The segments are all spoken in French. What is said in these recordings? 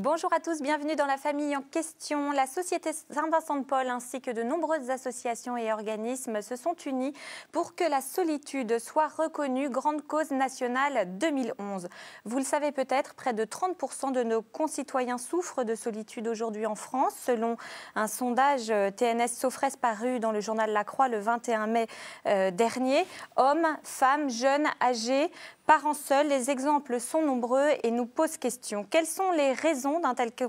Bonjour à tous, bienvenue dans la famille en question. La Société Saint-Vincent-de-Paul ainsi que de nombreuses associations et organismes se sont unis pour que la solitude soit reconnue grande cause nationale 2011. Vous le savez peut-être, près de 30% de nos concitoyens souffrent de solitude aujourd'hui en France, selon un sondage euh, TNS Sofres paru dans le journal La Croix le 21 mai euh, dernier. Hommes, femmes, jeunes, âgés, Parents seuls, les exemples sont nombreux et nous posent question. Quelles sont les raisons d'un tel, tel,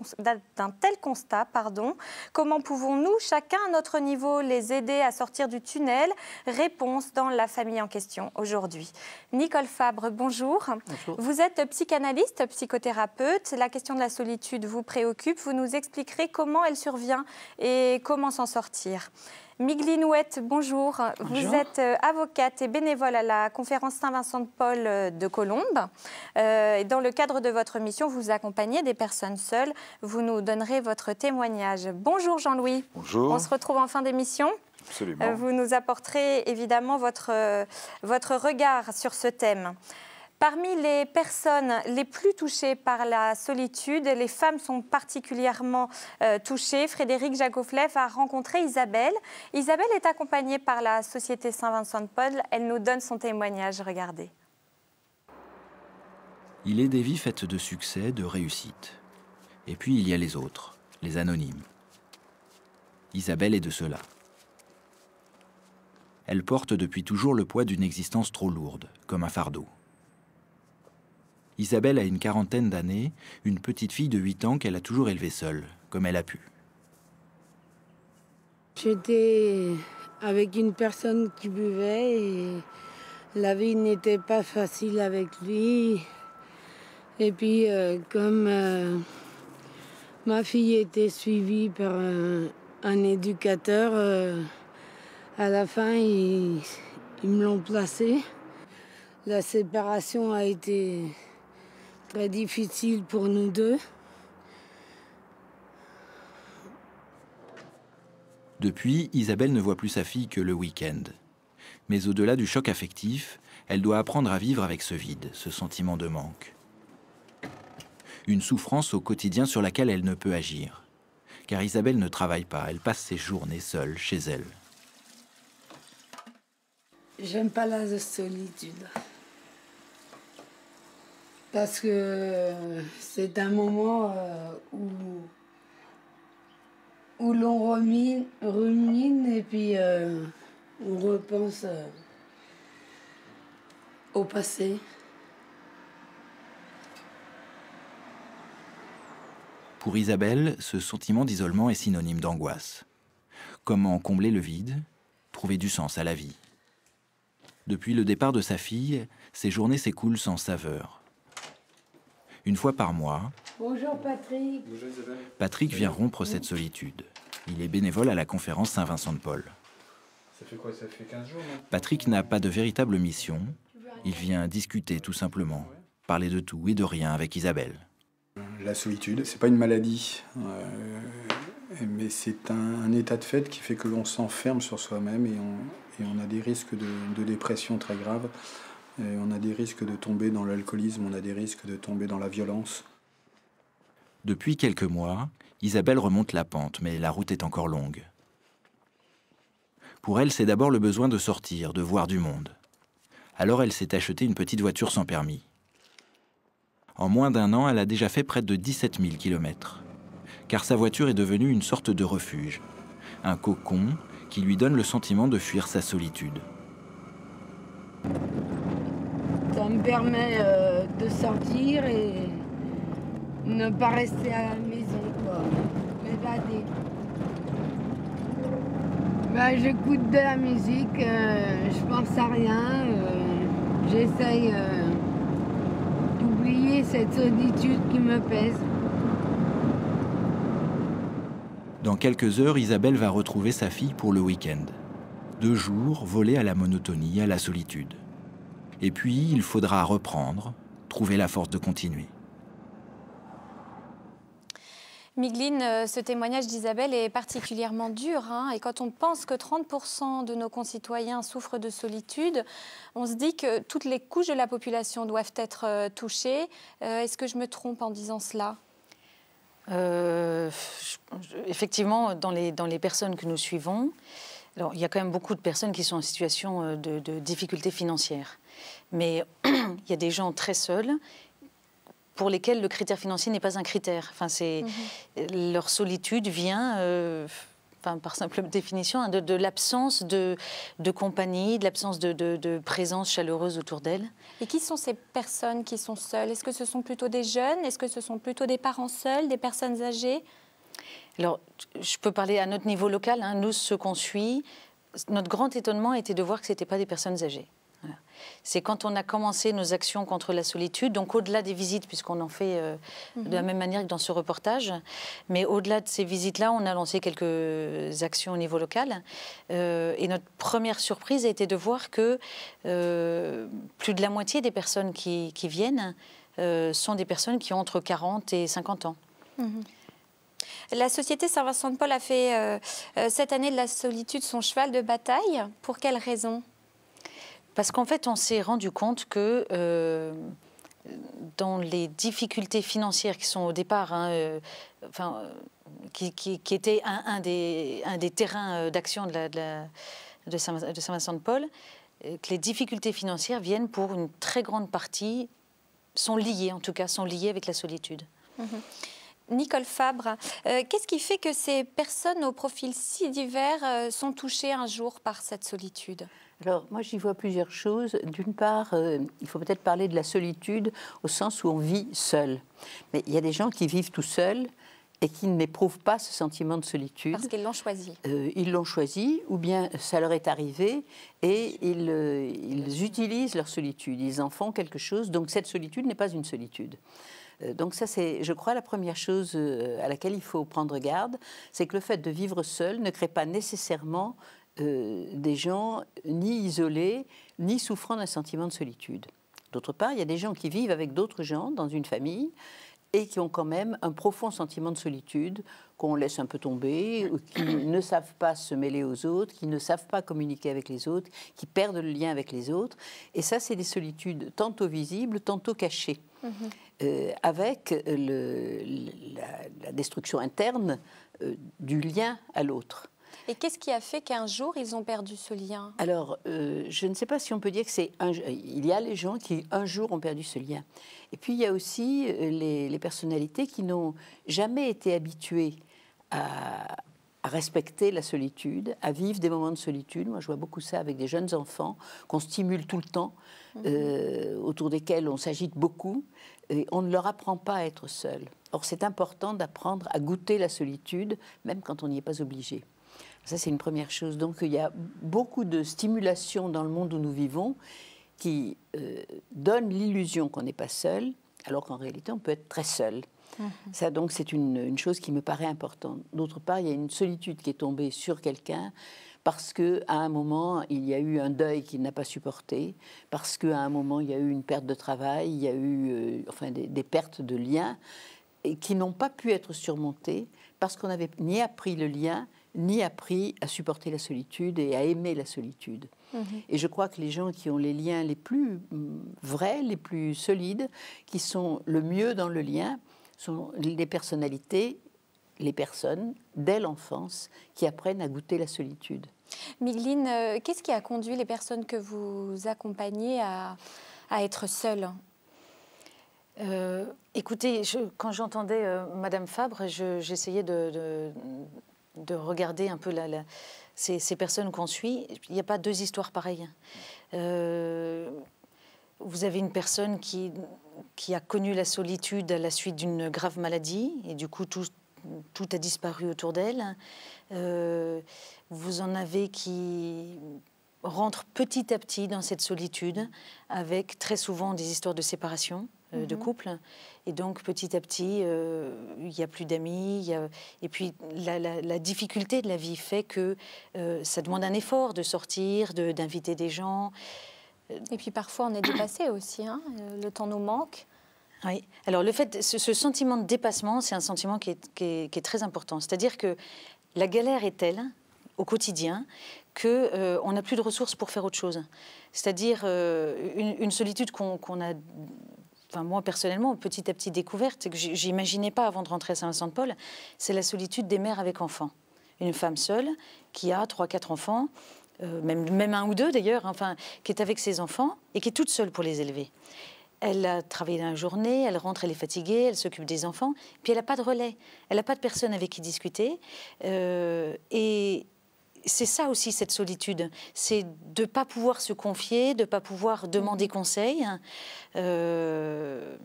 constat pardon Comment pouvons-nous, chacun à notre niveau, les aider à sortir du tunnel Réponse dans la famille en question aujourd'hui. Nicole Fabre, bonjour. bonjour. Vous êtes psychanalyste, psychothérapeute. La question de la solitude vous préoccupe. Vous nous expliquerez comment elle survient et comment s'en sortir. Miglinouette, bonjour. Vous êtes euh, avocate et bénévole à la conférence Saint-Vincent-de-Paul euh, de Colombes. Euh, dans le cadre de votre mission, vous accompagnez des personnes seules. Vous nous donnerez votre témoignage. Bonjour Jean-Louis. Bonjour. On se retrouve en fin d'émission. Absolument. vous nous apporterez évidemment votre, votre regard sur ce thème. Parmi les personnes les plus touchées par la solitude, les femmes sont particulièrement euh, touchées. Frédéric Jacofleff a rencontré Isabelle. Isabelle est accompagnée par la Société Saint-Vincent de Paul. Elle nous donne son témoignage. Regardez. Il est des vies faites de succès, de réussite. Et puis il y a les autres, les anonymes. Isabelle est de ceux-là. Elle porte depuis toujours le poids d'une existence trop lourde, comme un fardeau. Isabelle a une quarantaine d'années, une petite fille de 8 ans qu'elle a toujours élevée seule, comme elle a pu. J'étais avec une personne qui buvait et la vie n'était pas facile avec lui. Et puis, euh, comme euh, ma fille était suivie par un, éducateur, euh, à la fin, ils, ils me l'ont placée. La séparation a été très difficile pour nous deux. Depuis, Isabelle ne voit plus sa fille que le week-end. Mais au-delà du choc affectif, elle doit apprendre à vivre avec ce vide, ce sentiment de manque. Une souffrance au quotidien sur laquelle elle ne peut agir. Car Isabelle ne travaille pas, elle passe ses journées seule chez elle. J'aime pas la solitude parce que c'est un moment euh, où, où l'on remine rumine, et puis euh, on repense euh, au passé. Pour Isabelle, ce sentiment d'isolement est synonyme d'angoisse. Comment combler le vide, trouver du sens à la vie Depuis le départ de sa fille, ses journées s'écoulent sans saveur une fois par mois. Patrick. vient rompre cette solitude. Il est bénévole à la conférence Saint-Vincent de Paul. Ça fait quoi Patrick n'a pas de véritable mission. Il vient discuter tout simplement, parler de tout et de rien avec Isabelle. La solitude, c'est pas une maladie, euh, mais c'est un, état de fait qui fait que l'on s'enferme sur soi-même et on, a des risques de, de dépression très graves on a des risques de tomber dans l'alcoolisme, on a des risques de tomber dans la violence. Depuis quelques mois, Isabelle remonte la pente, mais la route est encore longue. Pour elle, c'est d'abord le besoin de sortir, de voir du monde. Alors elle s'est acheté une petite voiture sans permis. En moins d'un an, elle a déjà fait près de 17 000 km. Car sa voiture est devenue une sorte de refuge, un cocon qui lui donne le sentiment de fuir sa solitude ça me permet euh, de sortir et ne pas rester à la maison, quoi. M'évader. Bah, j'écoute de la musique, euh, je pense à rien, euh, j'essaye d'oublier cette solitude qui me pèse. Dans quelques heures, Isabelle va retrouver sa fille pour le week-end. Deux jours volés à la monotonie, à la solitude. Et puis, il faudra reprendre, trouver la force de continuer. Migline, euh, ce témoignage d'Isabelle est particulièrement dur. Hein. et quand on pense que 30% de nos concitoyens souffrent de solitude, on se dit que toutes les couches de la population doivent être euh, touchées. Euh, est-ce que je me trompe en disant cela Effectivement, dans les, dans les personnes que nous suivons, il y a quand même beaucoup de personnes qui sont en situation euh, de, difficulté financière. Mais il y a des gens très seuls pour lesquels le critère financier n'est pas un critère. Mhm. leur solitude vient. Euh, enfin, par simple définition, hein, de, l'absence de, compagnie, de l'absence de, présence chaleureuse autour d'elle. Et qui sont ces personnes qui sont seules Est-ce que ce sont plutôt des jeunes Est-ce que ce sont plutôt des parents seuls, des personnes âgées alors, je peux parler à notre niveau local. Hein. nous, ce qu'on suit, notre grand étonnement était de voir que ce n'étaient pas des personnes âgées. C'est quand on a commencé nos actions contre la solitude, donc au-delà des visites, puisqu'on en fait euh, mhm. de la même manière que dans ce reportage, mais au-delà de ces visites-là, on a lancé quelques actions au niveau local. Euh, et notre première surprise a été de voir que euh, plus de la moitié des personnes qui, viennent sont des personnes qui ont entre 40 et 50 ans. Mhm. La société Saint-Vincent de Paul a fait euh, euh, cette année de la solitude son cheval de bataille. Pour quelle raison Parce qu'en fait, on s'est rendu compte que euh, dans les difficultés financières qui sont au départ, hein, enfin, qui, étaient un, des, terrains d'action de, Saint-Vincent de Paul, que les difficultés financières viennent pour une très grande partie, sont liées en tout cas, sont liées avec la solitude. Mmh Nicole Fabre, euh, qu'est-ce qui fait que ces personnes au profil si divers euh, sont touchées un jour par cette solitude alors, moi, j'y vois plusieurs choses. D'une part, euh, il faut peut-être parler de la solitude au sens où on vit seul. Mais il y a des gens qui vivent tout seuls et qui n'éprouvent pas ce sentiment de solitude. Parce qu'ils l'ont choisi. ils l'ont choisi, ou bien ça leur est arrivé, et ils utilisent leur solitude, ils en font quelque chose, donc cette solitude n'est pas une solitude. Euh, donc ça, c'est, je crois, la première chose euh, à laquelle il faut prendre garde, c'est que le fait de vivre seul ne crée pas nécessairement euh, des gens ni isolés, ni souffrant d'un sentiment de solitude. D'autre part, il y a des gens qui vivent avec d'autres gens dans une famille et qui ont quand même un profond sentiment de solitude qu'on laisse un peu tomber, qui ne savent pas se mêler aux autres, qui ne savent pas communiquer avec les autres, qui perdent le lien avec les autres. Et ça, c'est des solitudes tantôt visibles, tantôt cachées, mhm. euh, avec la, destruction interne euh, du lien à l'autre. Et qu'est-ce qui a fait qu'un jour, ils ont perdu ce lien Alors, euh, je ne sais pas si on peut dire que c'est... Euh, il y a les gens qui, un jour, ont perdu ce lien. Et puis, il y a aussi euh, les, personnalités qui n'ont jamais été habituées à, respecter la solitude, à vivre des moments de solitude. Moi, je vois beaucoup ça avec des jeunes enfants qu'on stimule tout le temps, mhm. autour desquels on s'agite beaucoup, et on ne leur apprend pas à être seuls. Or, c'est important d'apprendre à goûter la solitude, même quand on n'y est pas obligé. Ça, c'est une première chose. Donc, il y a beaucoup de stimulations dans le monde où nous vivons qui donnent euh, donne l'illusion qu'on n'est pas seul, alors qu'en réalité, on peut être très seul. Mhm. Ça, donc, c'est une, chose qui me paraît importante. D'autre part, il y a une solitude qui est tombée sur quelqu'un parce qu'à un moment, il y a eu un deuil qu'il n'a pas supporté, parce qu'à un moment, il y a eu une perte de travail, il y a eu euh, enfin, des, pertes de liens et qui n'ont pas pu être surmontées parce qu'on n'avait ni appris le lien, ni appris à supporter la solitude et à aimer la solitude. Mhm. Et je crois que les gens qui ont les liens les plus mm, vrais, les plus solides, qui sont le mieux dans le lien, sont les personnalités, les personnes, dès l'enfance, qui apprennent à goûter la solitude. Migline, euh, qu'est-ce qui a conduit les personnes que vous accompagnez à, être seules euh, écoutez, quand j'entendais euh, Madame Fabre, j'essayais de, de regarder un peu la, ces, personnes qu'on suit, il n'y a pas deux histoires pareilles. Euh, vous avez une personne qui, a connu la solitude à la suite d'une grave maladie, et du coup, tout, a disparu autour d'elle. Euh, vous en avez qui rentrent petit à petit dans cette solitude, avec très souvent des histoires de séparation. Euh, de mhm. couple. Et donc, petit à petit, euh, il a plus d'amis. Et puis, la, difficulté de la vie fait que euh, ça demande un effort de sortir, d'inviter des gens. Et puis, parfois, on est dépassé aussi. Hein, le temps nous manque. Oui. Alors, le fait, ce, sentiment de dépassement, c'est un sentiment qui est, très important. C'est-à-dire que la galère est telle au quotidien qu'on on n'a plus de ressources pour faire autre chose. C'est-à-dire une, solitude qu'on a moi personnellement, petit à petit découverte, que j'imaginais pas avant de rentrer à Saint-Vincent-de-Paul, c'est la solitude des mères avec enfants. Une femme seule qui a trois, quatre enfants, euh, même, même un ou deux d'ailleurs, enfin, qui est avec ses enfants et qui est toute seule pour les élever. Elle a travaillé la journée, elle rentre, elle est fatiguée, elle s'occupe des enfants, puis elle n'a pas de relais, elle n'a pas de personne avec qui discuter. Euh, et, c'est ça aussi cette solitude, c'est de ne pas pouvoir se confier, de ne pas pouvoir demander conseil. Euh,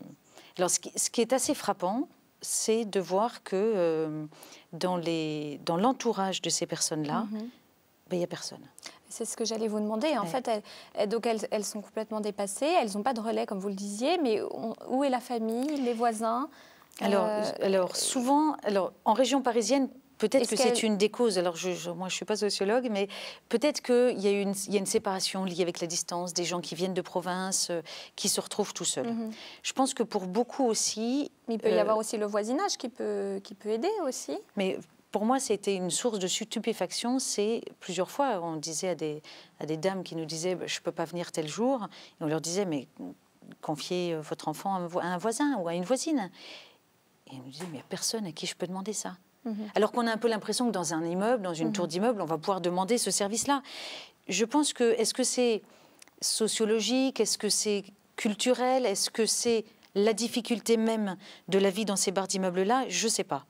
ce qui, est assez frappant, c'est de voir que euh, dans l'entourage de ces personnes-là, mhm. ben, il n'y a personne. C'est ce que j'allais vous demander. En fait, elles, elles, sont complètement dépassées, elles n'ont pas de relais, comme vous le disiez, mais où est la famille, les voisins alors, euh, alors, souvent, alors, en région parisienne, Peut-être que c'est une des causes. Alors, moi, je ne suis pas sociologue, mais peut-être qu'il y, a une, une séparation liée avec la distance des gens qui viennent de province, euh, qui se retrouvent tout seuls. Mhm. Je pense que pour beaucoup aussi. il peut y euh, avoir aussi le voisinage qui peut, qui peut aider aussi. Mais pour moi, c'était une source de stupéfaction. C'est plusieurs fois, on disait à des, des dames qui nous disaient bah, Je ne peux pas venir tel jour. Et on leur disait Mais confiez euh, votre enfant à un voisin ou à une voisine. Et ils nous disaient Mais personne à qui je peux demander ça. Mhm. Alors qu'on a un peu l'impression que dans un immeuble, dans une mhm. tour d'immeuble, on va pouvoir demander ce service-là. Je pense que, est-ce que c'est sociologique Est-ce que c'est culturel Est-ce que c'est la difficulté même de la vie dans ces barres d'immeubles-là Je ne sais pas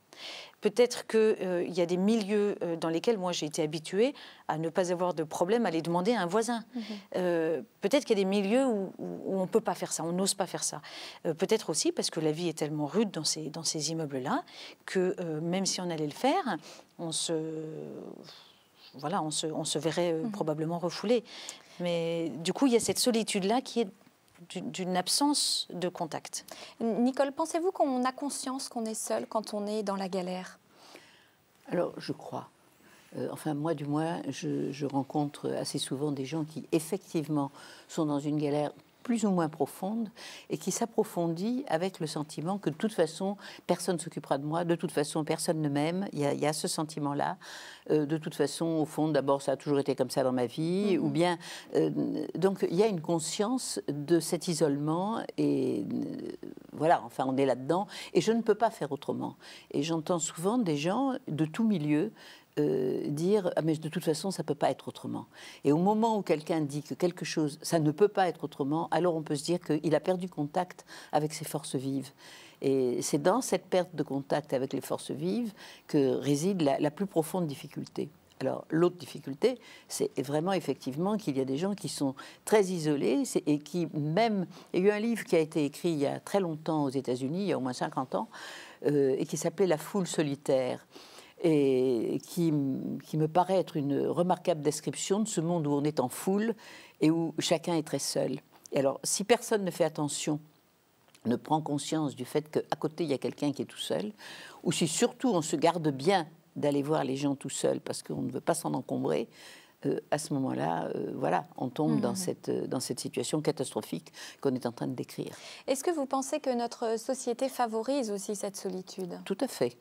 peut-être qu'il euh, y a des milieux euh, dans lesquels moi j'ai été habituée à ne pas avoir de problème à les demander à un voisin. Mhm. Euh, peut-être qu'il y a des milieux où, on ne peut pas faire ça, on n'ose pas faire ça. peut-être aussi parce que la vie est tellement rude dans ces, dans ces immeubles-là que même si on allait le faire, on se... Voilà, on se, on se verrait mhm. probablement refoulé. Mais du coup, il y a cette solitude-là qui est d'une absence de contact. Nicole, pensez-vous qu'on a conscience qu'on est seul quand on est dans la galère Alors, je crois. Euh, enfin, moi, du moins, je, je, rencontre assez souvent des gens qui, effectivement, sont dans une galère plus ou moins profonde et qui s'approfondit avec le sentiment que de toute façon, personne ne s'occupera de moi, de toute façon, personne ne m'aime. Il, y, a ce sentiment-là. Euh, de toute façon, au fond, d'abord, ça a toujours été comme ça dans ma vie. Mhm. Ou bien. Euh, donc, il y a une conscience de cet isolement et euh, voilà, enfin, on est là-dedans. Et je ne peux pas faire autrement. Et j'entends souvent des gens de tout milieu euh, dire ah, mais de toute façon ça ne peut pas être autrement. Et au moment où quelqu'un dit que quelque chose ça ne peut pas être autrement, alors on peut se dire qu'il a perdu contact avec ses forces vives. Et c'est dans cette perte de contact avec les forces vives que réside la, plus profonde difficulté. Alors l'autre difficulté, c'est vraiment effectivement qu'il y a des gens qui sont très isolés et qui même... Il y a eu un livre qui a été écrit il y a très longtemps aux États-Unis, il y a au moins 50 ans, euh, et qui s'appelait La foule solitaire et qui, me paraît être une remarquable description de ce monde où on est en foule et où chacun est très seul. Et alors, si personne ne fait attention, ne prend conscience du fait qu'à côté, il y a quelqu'un qui est tout seul, ou si surtout on se garde bien d'aller voir les gens tout seuls parce qu'on ne veut pas s'en encombrer, euh, à ce moment-là, euh, voilà, on tombe mmh. dans, cette, euh, dans cette situation catastrophique qu'on est en train de décrire. Est-ce que vous pensez que notre société favorise aussi cette solitude Tout à fait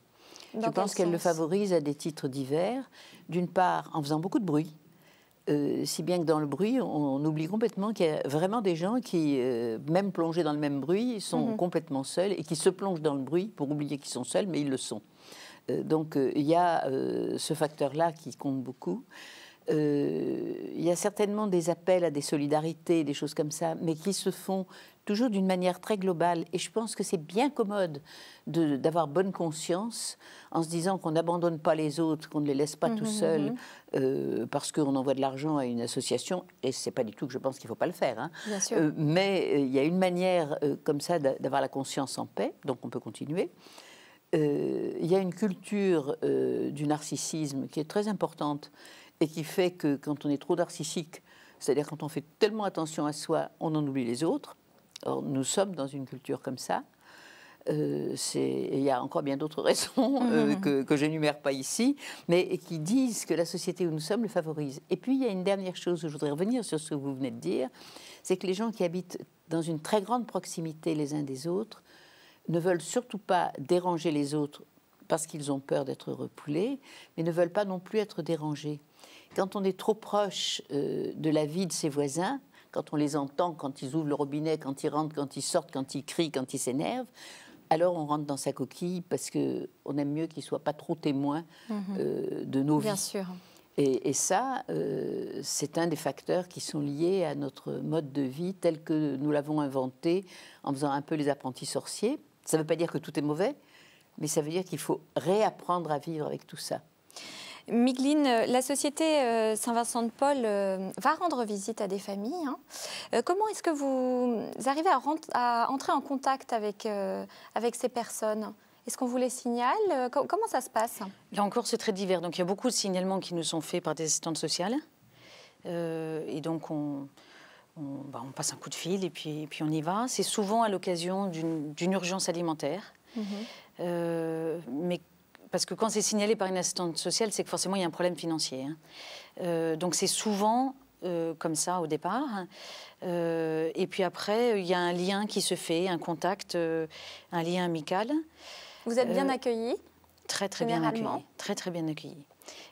je pense qu'elle le favorise à des titres divers. D'une part, en faisant beaucoup de bruit. Euh, si bien que dans le bruit, on, oublie complètement qu'il y a vraiment des gens qui, euh, même plongés dans le même bruit, sont mhm. complètement seuls et qui se plongent dans le bruit pour oublier qu'ils sont seuls, mais ils le sont. Euh, donc il y a ce facteur-là qui compte beaucoup. Il y a certainement des appels à des solidarités, des choses comme ça, mais qui se font toujours d'une manière très globale. Et je pense que c'est bien commode d'avoir bonne conscience en se disant qu'on n'abandonne pas les autres, qu'on ne les laisse pas tout mmh, mmh, seuls mmh. Euh, parce qu'on envoie de l'argent à une association. Et c'est pas du tout que je pense qu'il ne faut pas le faire. Hein. Bien sûr. Euh, mais euh, il y a une manière comme ça d'avoir la conscience en paix, donc on peut continuer. Il y a une culture du narcissisme qui est très importante et qui fait que quand on est trop narcissique, c'est-à-dire quand on fait tellement attention à soi, on en oublie les autres nous sommes dans une culture comme ça. Euh, il y a encore bien d'autres raisons euh, mm-hmm. que, que je n'énumère pas ici, mais qui disent que la société où nous sommes le favorise. Et puis, il y a une dernière chose où je voudrais revenir sur ce que vous venez de dire, c'est que les gens qui habitent dans une très grande proximité les uns des autres ne veulent surtout pas déranger les autres parce qu'ils ont peur d'être repoulés, mais ne veulent pas non plus être dérangés. Quand on est trop proche euh, de la vie de ses voisins, quand on les entend, quand ils ouvrent le robinet, quand ils rentrent, quand ils sortent, quand ils crient, quand ils s'énervent, alors on rentre dans sa coquille parce qu'on aime mieux qu'ils ne soient pas trop témoins mhm. euh, de nos vies. Bien sûr. Et, ça, euh, c'est un des facteurs qui sont liés à notre mode de vie tel que nous l'avons inventé en faisant un peu les apprentis sorciers. Ça ne veut pas dire que tout est mauvais, mais ça veut dire qu'il faut réapprendre à vivre avec tout ça. Migline, euh, la société euh, Saint-Vincent-de-Paul euh, va rendre visite à des familles. Hein. Comment est-ce que vous arrivez à, entrer en contact avec, ces personnes est-ce qu'on vous les signale Comment ça se passe Là encore, c'est très divers. Donc, il y a beaucoup de signalements qui nous sont faits par des assistantes sociales. et donc, bah, on, passe un coup de fil et puis, on y va. C'est souvent à l'occasion d'une urgence alimentaire. Mmh mais parce que quand c'est signalé par une assistante sociale, c'est que forcément il y a un problème financier. Hein. Euh, donc c'est souvent euh, comme ça au départ. Hein. Euh, et puis après, il y a un lien qui se fait, un contact, un lien amical. Vous êtes bien accueilli. Très très bien accueilli. Très très bien accueilli.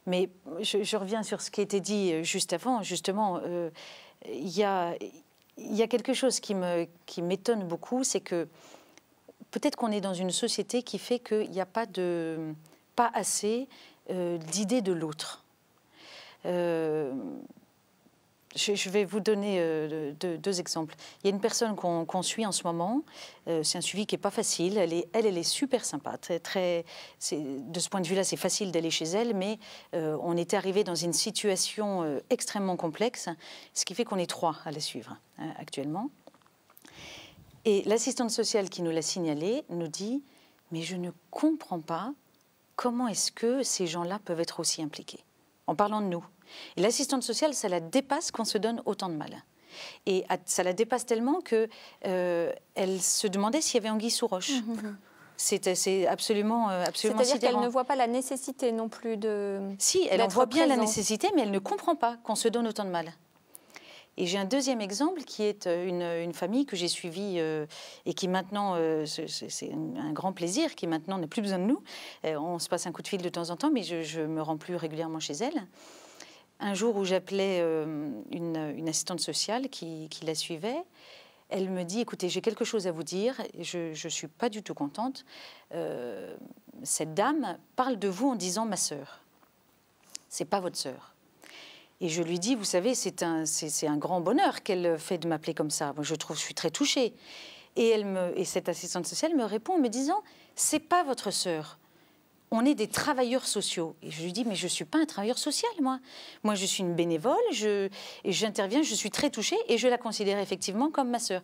Mais je, reviens sur ce qui a été dit juste avant. Justement, il y a, quelque chose qui m'étonne qui beaucoup, c'est que peut-être qu'on est dans une société qui fait qu'il n'y a pas, de, pas assez euh, d'idées de l'autre. Euh, je, vais vous donner euh, deux, exemples. Il y a une personne qu'on suit en ce moment. c'est un suivi qui n'est pas facile. Elle, est, elle, est super sympa. très, de ce point de vue-là, c'est facile d'aller chez elle, mais on est arrivé dans une situation extrêmement complexe, ce qui fait qu'on est trois à la suivre hein, actuellement. Et l'assistante sociale qui nous l'a signalé nous dit, mais je ne comprends pas comment est-ce que ces gens-là peuvent être aussi impliqués, en parlant de nous. Et l'assistante sociale, ça la dépasse qu'on se donne autant de mal. Et ça la dépasse tellement qu'elle euh, se demandait s'il y avait anguille sous roche. Mmh, mmh, mmh. Euh, c'est absolument, euh, absolument C'est-à-dire qu'elle ne voit pas la nécessité non plus de. Si, elle en voit bien la nécessité, mais elle ne comprend pas qu'on se donne autant de mal. Et j'ai un deuxième exemple qui est euh, une, famille que j'ai suivie euh, et qui maintenant, euh, c'est un grand plaisir, qui maintenant n'a plus besoin de nous. on se passe un coup de fil de temps en temps, mais je, je me rends plus régulièrement chez elle. Un jour où j'appelais une, assistante sociale qui, qui, la suivait, elle me dit, écoutez, j'ai quelque chose à vous dire, je ne suis pas du tout contente. cette dame parle de vous en disant ma sœur. C'est pas votre sœur. Et je lui dis, vous savez, c'est un, c'est, un grand bonheur qu'elle fait de m'appeler comme ça. Moi, je trouve, je suis très touchée. Et, elle me, et cette assistante sociale me répond en me disant, c'est pas votre sœur. On est des travailleurs sociaux. Et je lui dis, mais je ne suis pas un travailleur social, moi. Moi, je suis une bénévole, je, et j'interviens, je suis très touchée, et je la considère effectivement comme ma sœur.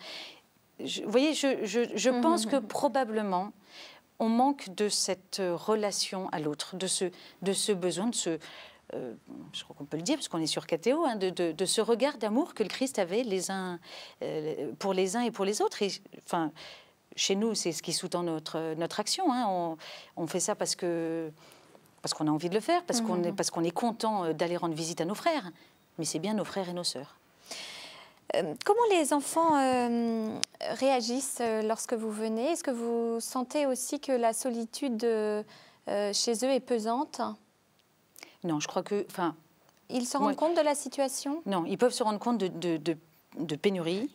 vous voyez, je, je, je mhm. pense que probablement, on manque de cette relation à l'autre, de ce, de ce besoin, de ce, euh, je crois qu'on peut le dire, parce qu'on est sur KTO, hein, de, ce regard d'amour que le Christ avait les uns, euh, pour les uns et pour les autres. Et, enfin, chez nous, c'est ce qui sous-tend notre, action. Hein. On, fait ça parce parce qu'on a envie de le faire, parce qu'on mmh, est, mmh. est content euh, d'aller rendre visite à nos frères, mais c'est bien nos frères et nos sœurs. comment les enfants réagissent lorsque vous venez Est-ce que vous sentez aussi que la solitude chez eux est pesante non, je crois que. Enfin, ils se rendent compte de la situation Non, ils peuvent se rendre compte de, pénurie.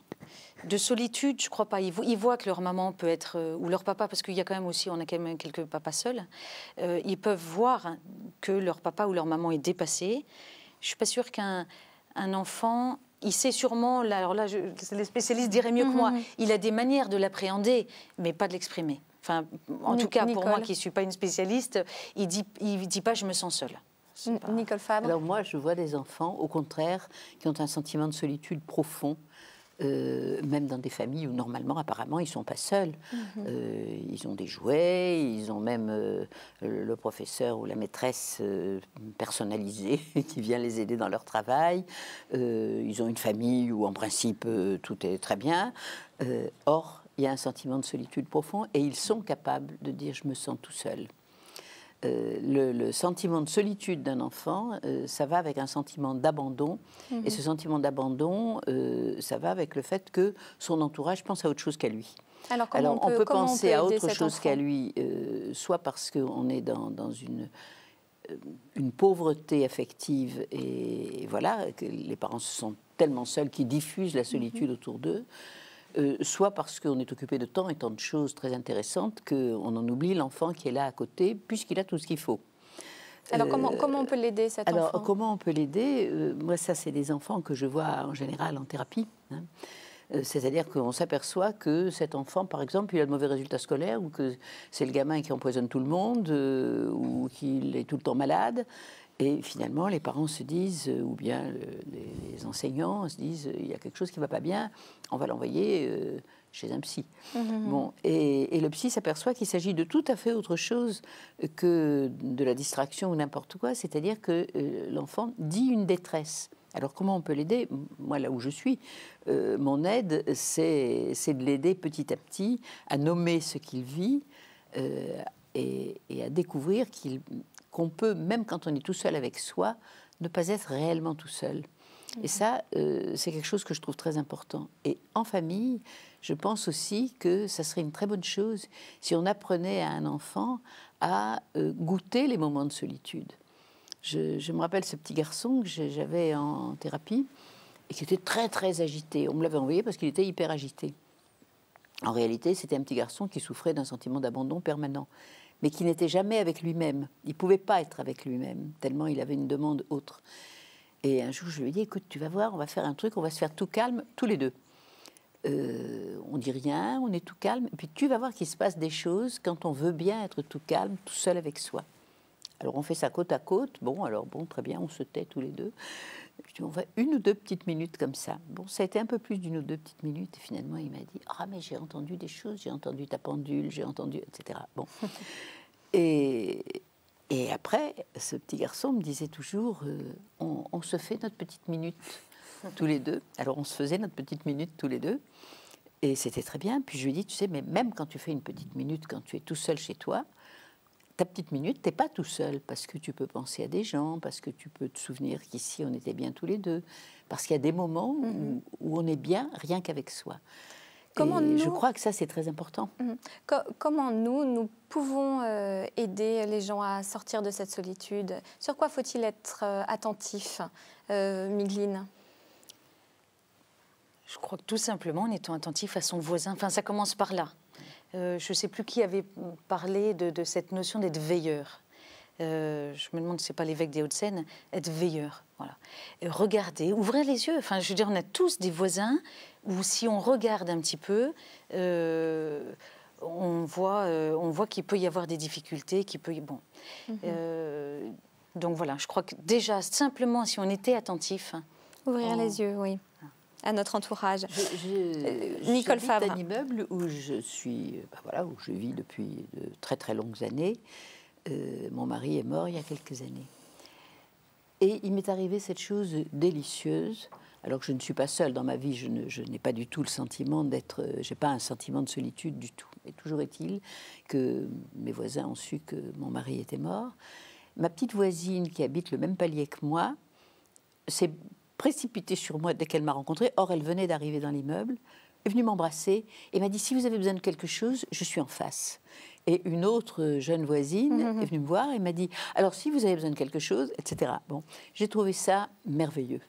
De solitude, je crois pas. Ils, voient que leur maman peut être euh, ou leur papa, parce qu'il y a quand même aussi, on a quand même quelques papas seuls. Euh, ils peuvent voir que leur papa ou leur maman est dépassé. Je suis pas sûre qu'un un enfant il sait sûrement, alors là, les spécialistes diraient mieux que mhm, moi, mhm. il a des manières de l'appréhender, mais pas de l'exprimer. Enfin, en tout cas, pour moi qui ne suis pas une spécialiste, il dit, il dit pas je me sens seule. Nicole Fabre Alors moi, je vois des enfants, au contraire, qui ont un sentiment de solitude profond. Euh, même dans des familles où normalement, apparemment, ils ne sont pas seuls. Mhm. Euh, ils ont des jouets, ils ont même euh, le professeur ou la maîtresse personnalisée qui vient les aider dans leur travail. ils ont une famille où, en principe, tout est très bien. or, il y a un sentiment de solitude profond et ils sont capables de dire je me sens tout seul. Euh, le, sentiment de solitude d'un enfant, euh, ça va avec un sentiment d'abandon. Et mhm. ce sentiment d'abandon, euh, ça va avec le fait que son entourage pense à autre chose qu'à lui. Alors, on, peut, penser à autre chose qu'à lui, soit parce qu'on est dans, une pauvreté affective et, voilà, que les parents se sentent tellement seuls qu'ils diffusent la solitude mhm. autour d'eux, euh, soit parce qu'on est occupé de temps et tant de choses très intéressantes qu'on en oublie l'enfant qui est là à côté, puisqu'il a tout ce qu'il faut. Alors, comment, euh, on peut l'aider, cet enfant alors, comment on peut l'aider euh, Moi, ça, c'est des enfants que je vois en général en thérapie. Hein. C'est-à-dire qu'on s'aperçoit que cet enfant, par exemple, il a de mauvais résultats scolaires, ou que c'est le gamin qui empoisonne tout le monde, ou qu'il est tout le temps malade. Et finalement, les parents se disent, euh, ou bien les, enseignants se disent, euh, il y a quelque chose qui ne va pas bien, on va l'envoyer euh, chez un psy. Mmh. Bon, et, le psy s'aperçoit qu'il s'agit de tout à fait autre chose que de la distraction ou n'importe quoi, c'est-à-dire que l'enfant dit une détresse. Alors comment on peut l'aider Moi, là où je suis, mon aide, c'est de l'aider petit à petit à nommer ce qu'il vit. et, à découvrir qu'il qu'on peut, même quand on est tout seul avec soi, ne pas être réellement tout seul. Et ça, euh, c'est quelque chose que je trouve très important. Et en famille, je pense aussi que ça serait une très bonne chose si on apprenait à un enfant à euh, goûter les moments de solitude. je, me rappelle ce petit garçon que j'avais en thérapie et qui était très très agité. On me l'avait envoyé parce qu'il était hyper agité. En réalité, c'était un petit garçon qui souffrait d'un sentiment d'abandon permanent mais qui n'était jamais avec lui-même. Il pouvait pas être avec lui-même, tellement il avait une demande autre. Et un jour, je lui ai dit, écoute, tu vas voir, on va faire un truc, on va se faire tout calme, tous les deux. Euh, on dit rien, on est tout calme, puis tu vas voir qu'il se passe des choses quand on veut bien être tout calme, tout seul avec soi. Alors on fait ça côte à côte, bon, alors bon, très bien, on se tait tous les deux. Je on va une ou deux petites minutes comme ça. Bon, ça a été un peu plus d'une ou deux petites minutes. Et finalement, il m'a dit, ah, mais j'ai entendu des choses, j'ai entendu ta pendule, j'ai entendu, etc. Bon. et, et après, ce petit garçon me disait toujours, euh, on, on, se fait notre petite minute tous les deux. Alors, on se faisait notre petite minute tous les deux. Et c'était très bien. Puis je lui ai dit, tu sais, mais même quand tu fais une petite minute, quand tu es tout seul chez toi, ta petite minute, t'es pas tout seul parce que tu peux penser à des gens, parce que tu peux te souvenir qu'ici on était bien tous les deux, parce qu'il y a des moments où, mhm. on est bien rien qu'avec soi. Comment Je crois que ça c'est très important. Mhm. comment nous nous pouvons euh, aider les gens à sortir de cette solitude Sur quoi faut-il être euh, attentif, euh, Je crois que tout simplement en étant attentif à son voisin. Enfin, ça commence par là. Euh, je ne sais plus qui avait parlé de, cette notion d'être veilleur. Euh, je me demande si c'est pas l'évêque des Hauts-de-Seine, être veilleur. Voilà. regardez, ouvrez les yeux. Enfin, je veux dire, on a tous des voisins où si on regarde un petit peu, euh, on voit, on voit qu'il peut y avoir des difficultés, qu'il peut y... Bon. Mhm. donc voilà, je crois que déjà, simplement si on était attentif... Ouvrir les yeux, oui à notre entourage. je, euh, Nicole je Fabre. un immeuble où je suis, ben voilà, où je vis depuis de très très longues années. Euh, mon mari est mort il y a quelques années. Et il m'est arrivé cette chose délicieuse. Alors que je ne suis pas seule dans ma vie, je, n'ai pas du tout le sentiment d'être, euh, j'ai pas un sentiment de solitude du tout. Et toujours est-il que mes voisins ont su que mon mari était mort. Ma petite voisine qui habite le même palier que moi c'est précipitée sur moi dès qu'elle m'a rencontrée. Or, elle venait d'arriver dans l'immeuble, est venue m'embrasser et m'a dit si vous avez besoin de quelque chose, je suis en face. Et une autre jeune voisine mhm. est venue me voir et m'a dit alors si vous avez besoin de quelque chose, etc. Bon, j'ai trouvé ça merveilleux.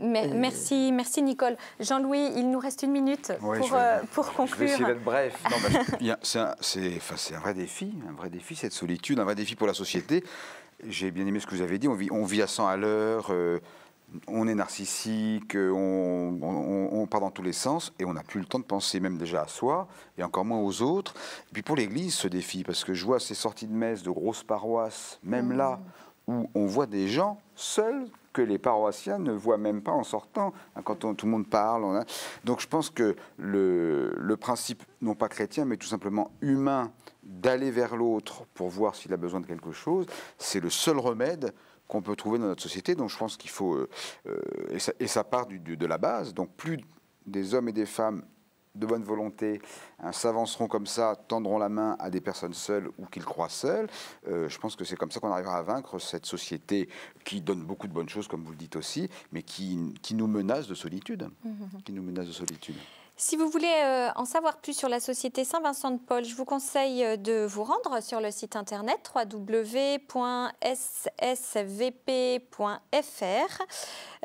Mais, euh, Merci, merci Nicole. Jean-Louis, il nous reste une minute pour, conclure. Euh, je vais essayer d'être bref. c'est un, vrai défi, un vrai défi cette solitude, un vrai défi pour la société. J'ai bien aimé ce que vous avez dit. On vit, on vit à 100 à l'heure. Euh, on est narcissique, on, part dans tous les sens et on n'a plus le temps de penser même déjà à soi et encore moins aux autres. Et puis pour l'Église, ce défi, parce que je vois ces sorties de messe de grosses paroisses, même là mmh. où on voit des gens seuls que les paroissiens ne voient même pas en sortant, hein, quand tout le monde parle. Donc je pense que le principe, non pas chrétien, mais tout simplement humain, d'aller vers l'autre pour voir s'il a besoin de quelque chose, c'est le seul remède qu'on peut trouver dans notre société. Donc je pense qu'il faut... Euh, euh, et ça, part du, de la base. Donc plus des hommes et des femmes de bonne volonté hein, s'avanceront comme ça, tendront la main à des personnes seules ou qu'ils croient seules. Euh, je pense que c'est comme ça qu'on arrivera à vaincre cette société qui donne beaucoup de bonnes choses, comme vous le dites aussi, mais qui, nous menace de solitude. Qui nous menace de solitude. Mm-hmm. Si vous voulez euh, en savoir plus sur la société Saint-Vincent de Paul, je vous conseille euh, de vous rendre sur le site internet www.ssvp.fr.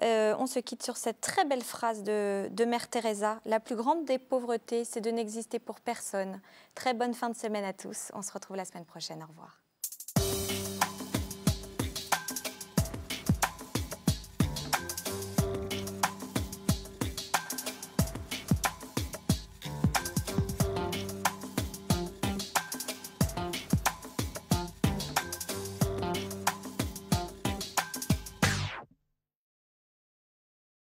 Euh, on se quitte sur cette très belle phrase de, de Mère Teresa. La plus grande des pauvretés, c'est de n'exister pour personne. Très bonne fin de semaine à tous. On se retrouve la semaine prochaine. Au revoir.